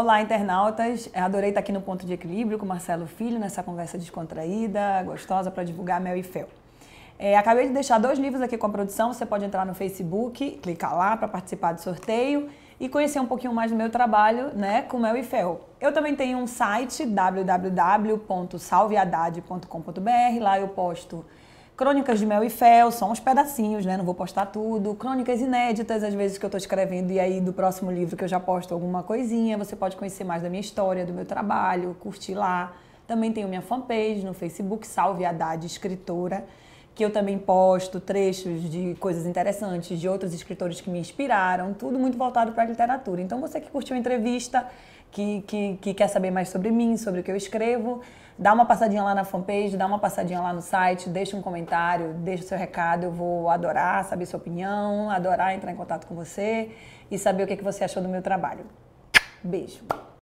Olá, internautas. É, adorei estar aqui no Ponto de Equilíbrio com Marcelo Filho, nessa conversa descontraída, gostosa para divulgar mel e fel. É, acabei de deixar dois livros aqui com a produção. Você pode entrar no Facebook, clicar lá para participar do sorteio e conhecer um pouquinho mais do meu trabalho né, com mel e fel. Eu também tenho um site, www.salveadade.com.br. Lá eu posto Crônicas de Mel e Fel, são uns pedacinhos, né? Não vou postar tudo. Crônicas inéditas, às vezes que eu estou escrevendo, e aí do próximo livro que eu já posto alguma coisinha. Você pode conhecer mais da minha história, do meu trabalho, curtir lá. Também tenho minha fanpage no Facebook, Salve Haddad Escritora que eu também posto trechos de coisas interessantes, de outros escritores que me inspiraram, tudo muito voltado para a literatura. Então, você que curtiu a entrevista, que, que, que, quer saber mais sobre mim, sobre o que eu escrevo, dá uma passadinha lá na fanpage, dá uma passadinha lá no site, deixa um comentário, deixa o seu recado, eu vou adorar saber sua opinião, adorar entrar em contato com você e saber o que, é que você achou do meu trabalho. Beijo!